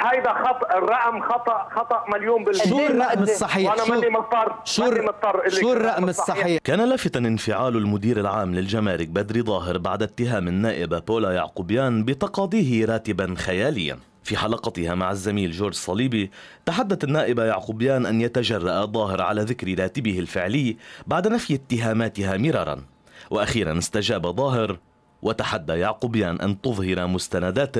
هيدا خطا الرقم خطا خطا مليون بالمية شو الرقم الصحيح؟ وانا ماني مضطر شو ماني مضطر شو الرقم الصحيح؟ كان لافتا انفعال المدير العام للجمارك بدري ظاهر بعد اتهام النائبه بولا يعقوبيان بتقاضيه راتبا خياليا في حلقتها مع الزميل جورج صليبي تحدث النائبة يعقوبيان أن يتجرأ ظاهر على ذكر راتبه الفعلي بعد نفي اتهاماتها مرارا وأخيرا استجاب ظاهر وتحدى يعقوبيان أن تظهر مستندات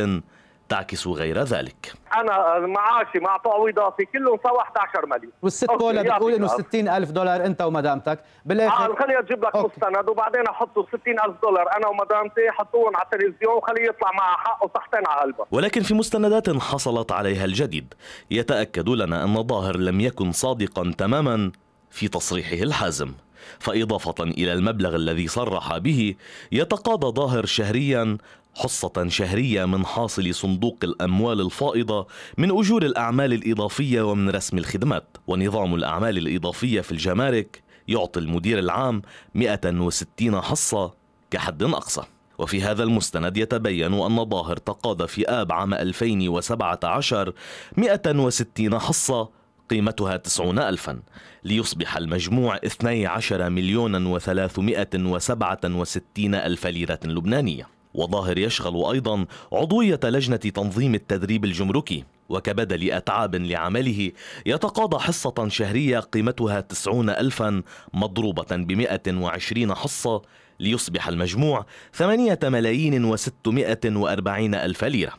تعكس غير ذلك انا معاشي مع تعويضاتي في كلهم سوا 11 مليون والست بولا بتقول انه 60000 دولار انت ومدامتك بالاخر آه خليني اجيب لك مستند وبعدين 60 60000 دولار انا ومدامتي حطوهم على التلفزيون وخليه يطلع مع حقه صحتين على قلبه ولكن في مستندات حصلت عليها الجديد يتاكد لنا ان ظاهر لم يكن صادقا تماما في تصريحه الحازم فإضافة إلى المبلغ الذي صرح به يتقاضى ظاهر شهريا حصة شهرية من حاصل صندوق الأموال الفائضة من أجور الأعمال الإضافية ومن رسم الخدمات ونظام الأعمال الإضافية في الجمارك يعطي المدير العام 160 حصة كحد أقصى وفي هذا المستند يتبين أن ظاهر تقاضى في آب عام 2017 160 حصة قيمتها تسعون ألفا ليصبح المجموع 12 مليون و وسبعة وستين ألف ليرة لبنانية وظاهر يشغل أيضا عضوية لجنة تنظيم التدريب الجمركي وكبدل أتعاب لعمله يتقاضى حصة شهرية قيمتها تسعون ألفا مضروبة بمئة وعشرين حصة ليصبح المجموع ثمانية ملايين وستمائة وأربعين ألف ليرة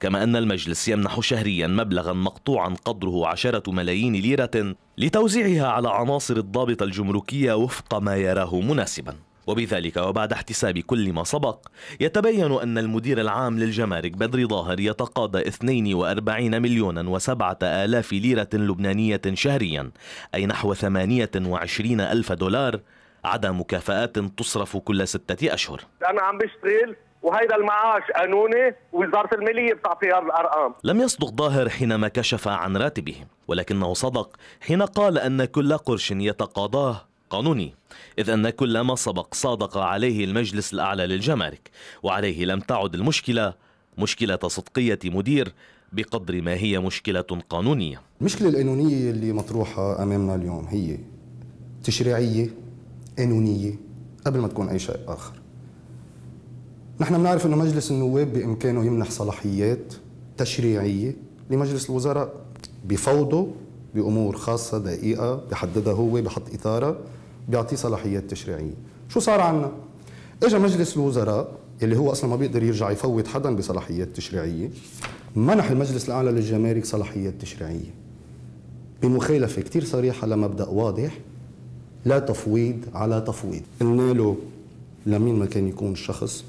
كما أن المجلس يمنح شهريا مبلغا مقطوعا قدره عشرة ملايين ليرة لتوزيعها على عناصر الضابطة الجمركية وفق ما يراه مناسبا وبذلك وبعد احتساب كل ما سبق يتبين أن المدير العام للجمارك بدري ظاهر يتقاضى 42 مليونا 7 آلاف ليرة لبنانية شهريا أي نحو 28 ألف دولار عدا مكافآت تصرف كل ستة أشهر أنا عم بشتغل وهذا المعاش قانوني وزارة المالية بتعطي هذه الأرقام لم يصدق ظاهر حينما كشف عن راتبه ولكنه صدق حين قال أن كل قرش يتقاضاه قانوني إذ أن كل ما سبق صادق عليه المجلس الأعلى للجمارك وعليه لم تعد المشكلة مشكلة صدقية مدير بقدر ما هي مشكلة قانونية المشكلة القانونية اللي مطروحة أمامنا اليوم هي تشريعية قانونية قبل ما تكون أي شيء آخر نحن بنعرف انه مجلس النواب بامكانه يمنح صلاحيات تشريعيه لمجلس الوزراء بفوضه بامور خاصه دقيقه بحددها هو بحط اطاره بيعطيه صلاحيات تشريعيه شو صار عنا اجى مجلس الوزراء اللي هو اصلا ما بيقدر يرجع يفوت حدا بصلاحيات تشريعيه منح المجلس الاعلى للجمارك صلاحيات تشريعيه بمخالفه كثير صريحه لمبدا واضح لا تفويض على تفويض قلنا له لمين ما كان يكون الشخص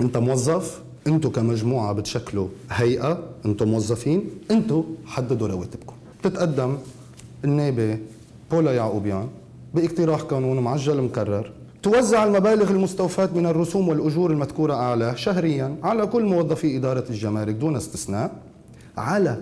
انت موظف انتوا كمجموعه بتشكلوا هيئه انتوا موظفين انتوا حددوا رواتبكم بتتقدم النابه بولا يعقوبيان باقتراح قانون معجل مكرر توزع المبالغ المستوفاة من الرسوم والأجور المذكورة أعلاه شهريا على كل موظفي إدارة الجمارك دون استثناء على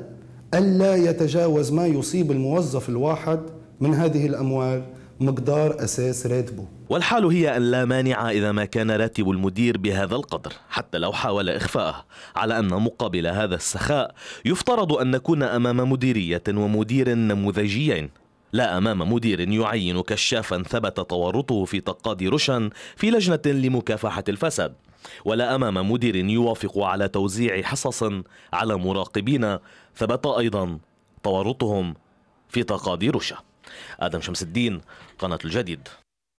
ألا يتجاوز ما يصيب الموظف الواحد من هذه الأموال مقدار أساس راتبه والحال هي أن لا مانع إذا ما كان راتب المدير بهذا القدر حتى لو حاول إخفاءه على أن مقابل هذا السخاء يفترض أن نكون أمام مديرية ومدير نموذجيين لا أمام مدير يعين كشافا ثبت تورطه في تقاضي رشا في لجنة لمكافحة الفساد ولا أمام مدير يوافق على توزيع حصص على مراقبين ثبت أيضا تورطهم في تقاضي رشا آدم شمس الدين قناة الجديد